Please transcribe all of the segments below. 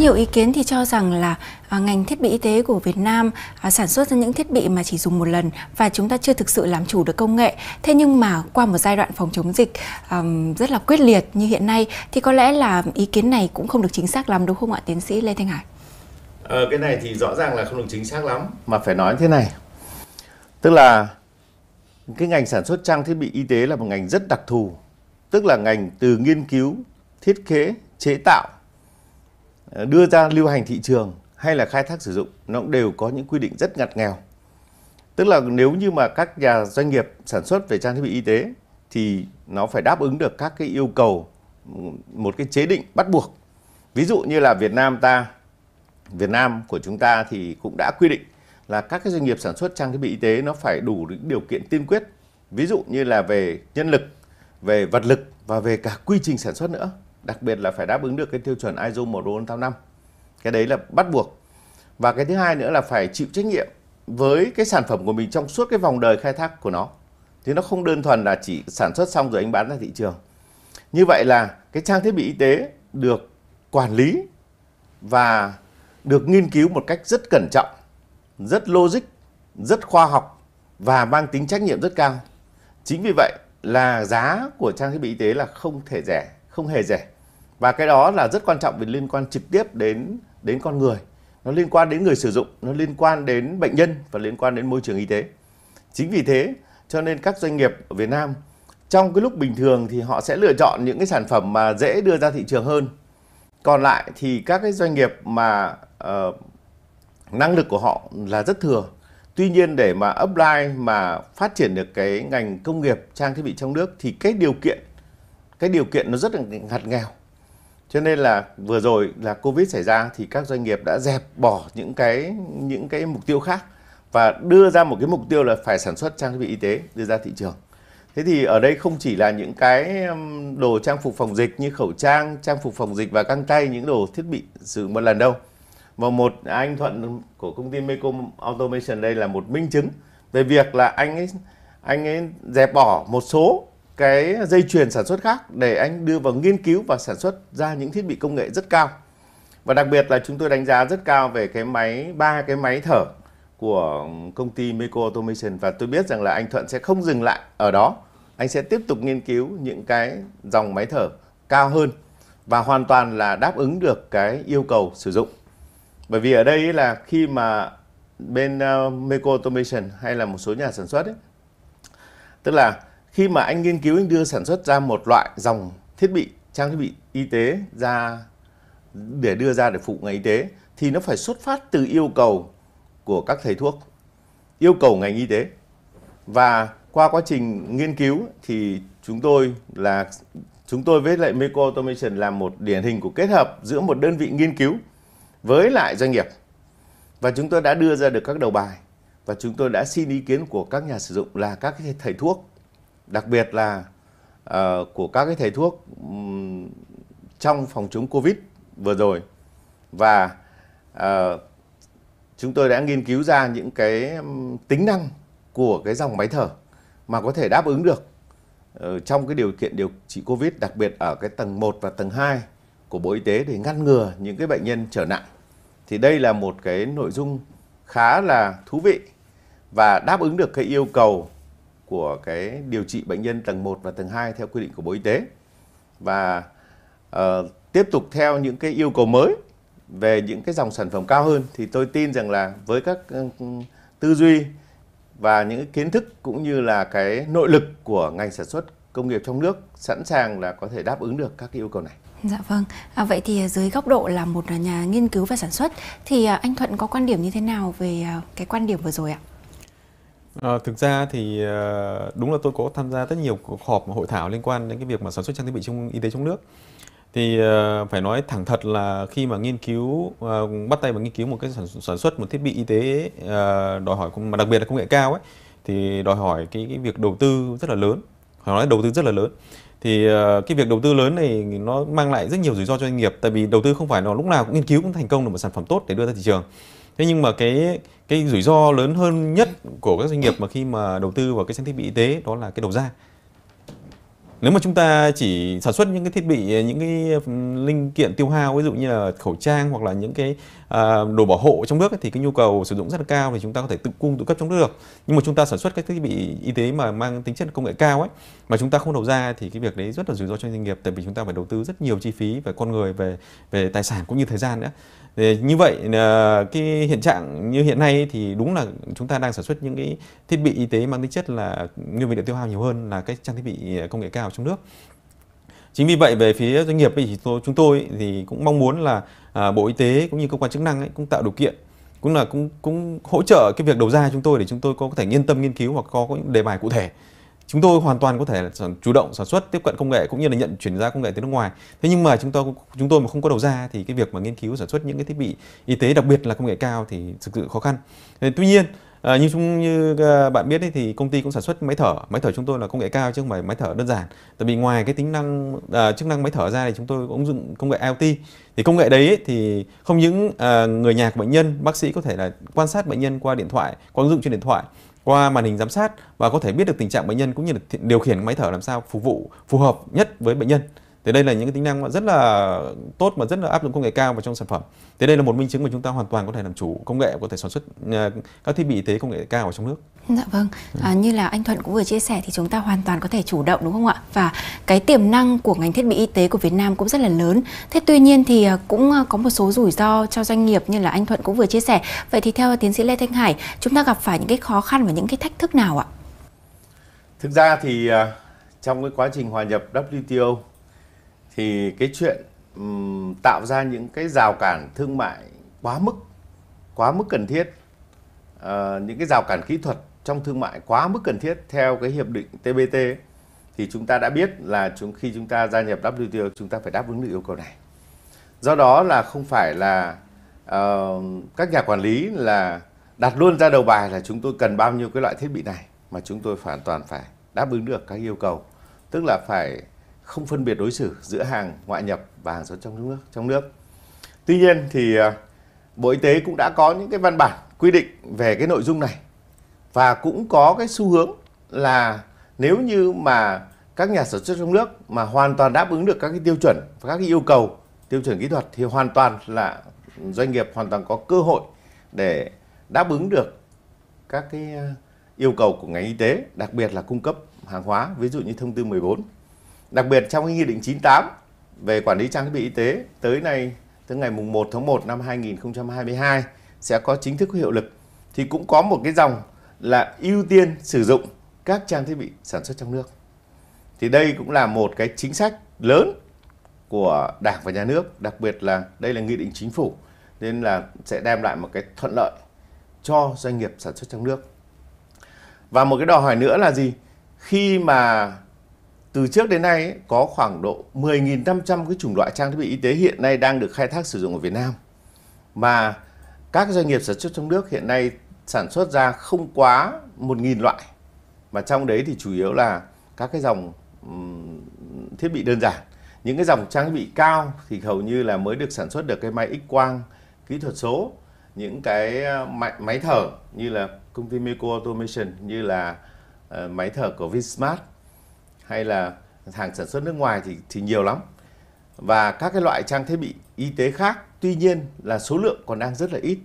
nhiều ý kiến thì cho rằng là à, ngành thiết bị y tế của Việt Nam à, sản xuất ra những thiết bị mà chỉ dùng một lần và chúng ta chưa thực sự làm chủ được công nghệ. Thế nhưng mà qua một giai đoạn phòng chống dịch à, rất là quyết liệt như hiện nay thì có lẽ là ý kiến này cũng không được chính xác lắm đúng không ạ tiến sĩ Lê Thanh Hải? Ờ, cái này thì rõ ràng là không được chính xác lắm mà phải nói thế này. Tức là cái ngành sản xuất trang thiết bị y tế là một ngành rất đặc thù, tức là ngành từ nghiên cứu, thiết kế, chế tạo Ờ, đưa ra lưu hành thị trường hay là khai thác sử dụng nó cũng đều có những quy định rất ngặt nghèo. Tức là nếu như mà các nhà doanh nghiệp sản xuất về trang thiết bị y tế thì nó phải đáp ứng được các cái yêu cầu ừ, một cái chế định bắt buộc. Ví dụ như là Việt Nam ta, Việt Nam của chúng ta thì cũng đã quy định là các cái doanh nghiệp sản xuất trang thiết bị y tế nó phải đủ những điều kiện tiên quyết. Ví dụ như là về nhân lực, về vật lực và về cả quy trình sản xuất nữa đặc biệt là phải đáp ứng được cái tiêu chuẩn ISO 14085. Cái đấy là bắt buộc. Và cái thứ hai nữa là phải chịu trách nhiệm với cái sản phẩm của mình trong suốt cái vòng đời khai thác của nó. Chứ nó không đơn thuần là chỉ sản xuất xong rồi anh bán ra thị trường. Như vậy là cái trang thiết bị y tế được quản lý và được nghiên cứu một cách rất cẩn trọng, rất logic, rất khoa học và mang tính trách nhiệm rất cao. Chính vì vậy là giá của trang thiết bị y tế là không thể rẻ không hề rẻ và cái đó là rất quan trọng vì liên quan trực tiếp đến đến con người nó liên quan đến người sử dụng nó liên quan đến bệnh nhân và liên quan đến môi trường y tế chính vì thế cho nên các doanh nghiệp ở Việt Nam trong cái lúc bình thường thì họ sẽ lựa chọn những cái sản phẩm mà dễ đưa ra thị trường hơn còn lại thì các cái doanh nghiệp mà uh, năng lực của họ là rất thừa tuy nhiên để mà upline mà phát triển được cái ngành công nghiệp trang thiết bị trong nước thì cái điều kiện cái điều kiện nó rất là ngặt nghèo cho nên là vừa rồi là covid xảy ra thì các doanh nghiệp đã dẹp bỏ những cái những cái mục tiêu khác và đưa ra một cái mục tiêu là phải sản xuất trang thiết bị y tế đưa ra thị trường thế thì ở đây không chỉ là những cái đồ trang phục phòng dịch như khẩu trang trang phục phòng dịch và găng tay những đồ thiết bị sử dụng một lần đâu và một anh thuận của công ty Mecom Automation đây là một minh chứng về việc là anh ấy anh ấy dẹp bỏ một số cái dây chuyền sản xuất khác để anh đưa vào nghiên cứu và sản xuất ra những thiết bị công nghệ rất cao và đặc biệt là chúng tôi đánh giá rất cao về cái máy ba cái máy thở của công ty Meco Automation và tôi biết rằng là anh Thuận sẽ không dừng lại ở đó anh sẽ tiếp tục nghiên cứu những cái dòng máy thở cao hơn và hoàn toàn là đáp ứng được cái yêu cầu sử dụng bởi vì ở đây là khi mà bên uh, ờ, Meco Automation hay là một số nhà sản xuất ấy, tức là khi mà anh nghiên cứu anh đưa sản xuất ra một loại dòng thiết bị trang thiết bị y tế ra để đưa ra để phục ngành y tế thì nó phải xuất phát từ yêu cầu của các thầy thuốc yêu cầu ngành y tế và qua quá trình nghiên cứu thì chúng tôi là chúng tôi với lại Meco Automation là một điển hình của kết hợp giữa một đơn vị nghiên cứu với lại doanh nghiệp và chúng tôi đã đưa ra được các đầu bài và chúng tôi đã xin ý kiến của các nhà sử dụng là các thầy thuốc đặc biệt là uh, của các cái thầy thuốc um, trong phòng chống covid vừa rồi và uh, chúng tôi đã nghiên cứu ra những cái tính năng của cái dòng máy thở mà có thể đáp ứng được uh, trong cái điều kiện điều trị covid đặc biệt ở cái tầng 1 và tầng 2 của Bộ Y tế để ngăn ngừa những cái bệnh nhân trở nặng. Thì đây là một cái nội dung khá là thú vị và đáp ứng được cái yêu cầu của cái điều trị bệnh nhân tầng 1 và tầng 2 theo quy định của Bộ Y tế. Và uh, tiếp tục theo những cái yêu cầu mới về những cái dòng sản phẩm cao hơn thì tôi tin rằng là với các ừ, ừ, tư duy và những kiến thức cũng như là cái nội lực của ngành sản xuất công nghiệp trong nước sẵn sàng là có thể đáp ứng được các cái yêu cầu này. Dạ vâng. À, vậy thì à, dưới góc độ là một nhà nghiên cứu và sản xuất thì à, anh Thuận có quan điểm như thế nào về à, cái quan điểm vừa rồi ạ? À, thực ra thì ờ, đúng là tôi có tham gia rất nhiều cuộc họp hội thảo liên quan đến cái việc mà sản xuất trang thiết bị trong y tế trong nước thì ờ, phải nói thẳng thật là khi mà nghiên cứu bắt tay vào nghiên cứu một cái sản, sản xuất một thiết bị y tế đòi hỏi mà đặc biệt là công nghệ cao ấy thì đòi hỏi cái, cái việc đầu tư rất là lớn phải nói đầu tư rất là lớn thì cái việc đầu tư lớn này nó mang lại rất nhiều rủi ro cho doanh nghiệp tại vì đầu tư không phải là lúc nào cũng nghiên cứu cũng thành công được một sản phẩm tốt để đưa ra thị trường thế nhưng mà cái cái rủi ro lớn hơn nhất của các doanh nghiệp mà khi mà đầu tư vào cái trang thiết bị y tế đó là cái đầu ra nếu mà chúng ta chỉ sản xuất những cái thiết bị, những cái ừ, linh kiện tiêu hao, ví dụ như là khẩu trang hoặc là những cái à, đồ bảo hộ trong nước ấy, thì cái nhu cầu sử dụng rất là cao thì chúng ta có thể tự cung tự cấp trong nước được. Nhưng mà chúng ta sản xuất các thiết bị y tế mà mang tính chất công nghệ cao ấy mà chúng ta không đầu ra thì cái việc đấy rất là rủi ro cho doanh nghiệp tại vì chúng ta phải đầu tư rất nhiều chi phí về con người, về về tài sản cũng như thời gian nữa. Thì như vậy à, cái hiện trạng như hiện nay thì đúng là chúng ta đang sản xuất những cái thiết bị y tế mang tính chất là nguyên vật liệu tiêu hao nhiều hơn là cái trang thiết bị công nghệ cao vào trong nước chính vì vậy về phía doanh nghiệp thì tôi, chúng tôi thì cũng mong muốn là à, bộ y tế cũng như cơ quan chức năng ấy, cũng tạo điều kiện cũng là cũng cũng hỗ trợ cái việc đầu ra chúng tôi để chúng tôi có thể yên tâm nghiên cứu hoặc có, có những đề bài cụ thể chúng tôi hoàn toàn có thể là chủ động sản xuất tiếp cận công nghệ cũng như là nhận chuyển giao công nghệ từ nước ngoài thế nhưng mà chúng tôi chúng tôi mà không có đầu ra thì cái việc mà nghiên cứu sản xuất những cái thiết bị y tế đặc biệt là công nghệ cao thì thực sự khó khăn thế, tuy nhiên À, như chúng như ờ, bạn biết ấy, thì công ty cũng sản xuất máy thở máy thở chúng tôi là công nghệ cao chứ không phải máy thở đơn giản tại vì ngoài cái tính năng à, chức năng máy thở ra thì chúng tôi cũng dùng công nghệ IoT thì công nghệ đấy ấy, thì không những à, người nhà của bệnh nhân bác sĩ có thể là quan sát bệnh nhân qua điện thoại qua ứng dụng trên điện thoại qua màn hình giám sát và có thể biết được tình trạng bệnh nhân cũng như là điều khiển máy thở làm sao phục vụ phù hợp nhất với bệnh nhân thì đây là những cái tính năng mà rất là tốt mà rất là áp dụng công nghệ cao vào trong sản phẩm. Thế đây là một minh chứng mà chúng ta hoàn toàn có thể làm chủ công nghệ có thể sản xuất ờ, các thiết bị y tế công nghệ cao ở trong nước. Dạ vâng, ừ. à, như là anh Thuận cũng vừa chia sẻ thì chúng ta hoàn toàn có thể chủ động đúng không ạ? Và cái tiềm năng của ngành thiết bị y tế của Việt Nam cũng rất là lớn. Thế tuy nhiên thì ờ, cũng ờ, có một số rủi ro cho doanh nghiệp như là anh Thuận cũng vừa chia sẻ. Vậy thì theo tiến sĩ Lê Thanh Hải, chúng ta gặp phải những cái khó khăn và những cái thách thức nào ạ? Thực ra thì trong cái quá trình hòa nhập WTO thì cái chuyện um, tạo ra những cái rào cản thương mại quá mức quá mức cần thiết uh, những cái rào cản kỹ thuật trong thương mại quá mức cần thiết theo cái hiệp định TBT thì chúng ta đã biết là chúng khi chúng ta gia nhập WTO chúng ta phải đáp ứng được yêu cầu này do đó là không phải là uh, các nhà quản lý là đặt luôn ra đầu bài là chúng tôi cần bao nhiêu cái loại thiết bị này mà chúng tôi hoàn toàn phải đáp ứng được các yêu cầu tức là phải không phân biệt đối xử giữa hàng ngoại nhập và hàng xuất trong nước trong nước. Tuy nhiên thì à, Bộ Y tế cũng đã có những cái văn bản quy định về cái nội dung này và cũng có cái xu hướng là nếu như mà các nhà sản xuất trong nước mà hoàn toàn đáp ứng được các cái tiêu chuẩn và các cái yêu cầu tiêu chuẩn kỹ thuật thì hoàn toàn là doanh nghiệp hoàn toàn có cơ hội để đáp ứng được các cái à, yêu cầu của ngành y tế, đặc biệt là cung cấp hàng hóa, ví dụ như thông tư 14 Đặc biệt trong cái Nghị định 98 về quản lý trang thiết bị y tế tới nay tới ngày mùng 1 tháng 1 năm 2022 sẽ có chính thức hiệu lực thì cũng có một cái dòng là ưu tiên sử dụng các trang thiết bị sản xuất trong nước. Thì đây cũng là một cái chính sách lớn của Đảng và nhà nước, đặc biệt là đây là nghị định chính phủ nên là sẽ đem lại một cái thuận lợi cho doanh nghiệp sản xuất trong nước. Và một cái đòi hỏi nữa là gì? Khi mà từ trước đến nay có khoảng độ 10.500 cái chủng loại trang thiết bị y tế hiện nay đang được khai thác sử dụng ở Việt Nam mà các doanh nghiệp sản xuất trong nước hiện nay sản xuất ra không quá 1.000 loại mà trong đấy thì chủ yếu là các cái dòng thiết bị đơn giản những cái dòng trang thiết bị cao thì hầu như là mới được sản xuất được cái máy x quang kỹ thuật số những cái ờ, máy, thở như là công ty Meco Automation như là ờ, máy thở của Vinsmart hay là hàng sản xuất nước ngoài thì thì nhiều lắm và các cái loại trang thiết bị y tế khác tuy nhiên là số lượng còn đang rất là ít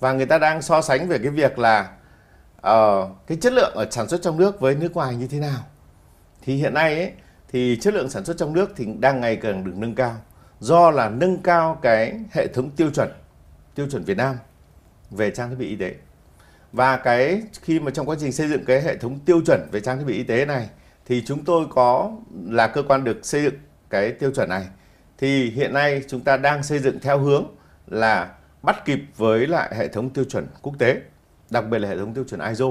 và người ta đang so sánh về cái việc là uh, cái chất lượng ở sản xuất trong nước với nước ngoài như thế nào thì hiện nay ấy, thì chất lượng sản xuất trong nước thì đang ngày càng được nâng cao do là nâng cao cái hệ thống tiêu chuẩn tiêu chuẩn Việt Nam về trang thiết bị y tế và cái khi mà trong quá trình xây dựng cái hệ thống tiêu chuẩn về trang thiết bị y tế này thì chúng tôi có là cơ quan được xây dựng cái tiêu chuẩn này thì hiện nay chúng ta đang xây dựng theo hướng là bắt kịp với lại hệ thống tiêu chuẩn quốc tế đặc biệt là hệ thống tiêu chuẩn ISO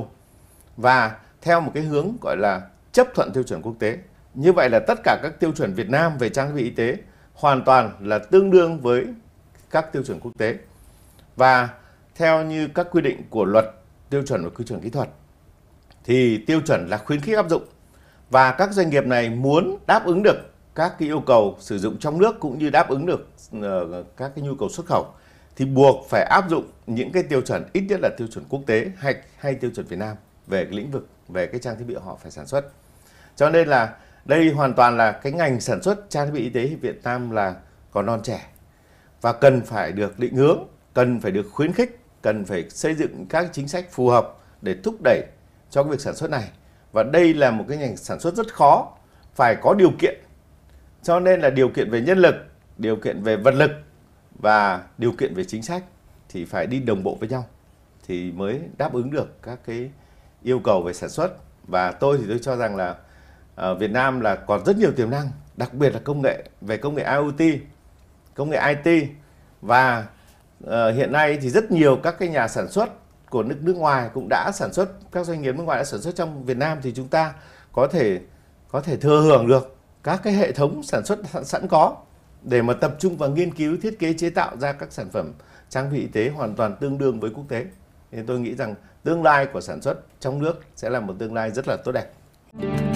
và theo một cái hướng gọi là chấp thuận tiêu chuẩn quốc tế như vậy là tất cả các tiêu chuẩn Việt Nam về trang bị y tế hoàn toàn là tương đương với các tiêu chuẩn quốc tế và theo như các quy định của luật tiêu chuẩn và quy chuẩn kỹ thuật thì tiêu chuẩn là khuyến khích áp dụng và các doanh nghiệp này muốn đáp ứng được các cái yêu cầu sử dụng trong nước cũng như đáp ứng được ờ, các cái nhu cầu xuất khẩu thì buộc phải áp dụng những cái tiêu chuẩn ít nhất là tiêu chuẩn quốc tế hay hay tiêu chuẩn Việt Nam về cái lĩnh vực về cái trang thiết bị họ phải sản xuất. Cho nên là đây hoàn toàn là cái ngành sản xuất trang thiết bị y tế Việt Nam là còn non trẻ và cần phải được định hướng, cần phải được khuyến khích, cần phải xây dựng các chính sách phù hợp để thúc đẩy cho cái việc sản xuất này và đây là một cái ngành sản xuất rất khó phải có điều kiện cho nên là điều kiện về nhân lực điều kiện về vật lực và điều kiện về chính sách thì phải đi đồng bộ với nhau thì mới đáp ứng được các cái yêu cầu về sản xuất và tôi thì tôi cho rằng là uh, Việt Nam là còn rất nhiều tiềm năng đặc biệt là công nghệ về công nghệ IoT công nghệ IT và uh, hiện nay thì rất nhiều các cái nhà sản xuất của nước nước ngoài cũng đã sản xuất các doanh nghiệp nước ngoài đã sản xuất trong Việt Nam thì chúng ta có thể có thể thừa hưởng được các cái hệ thống sản xuất sẵn có để mà tập trung vào nghiên cứu thiết kế chế tạo ra các sản phẩm trang bị y tế hoàn toàn tương đương với quốc tế nên tôi nghĩ rằng tương lai của sản xuất trong nước sẽ là một tương lai rất là tốt đẹp.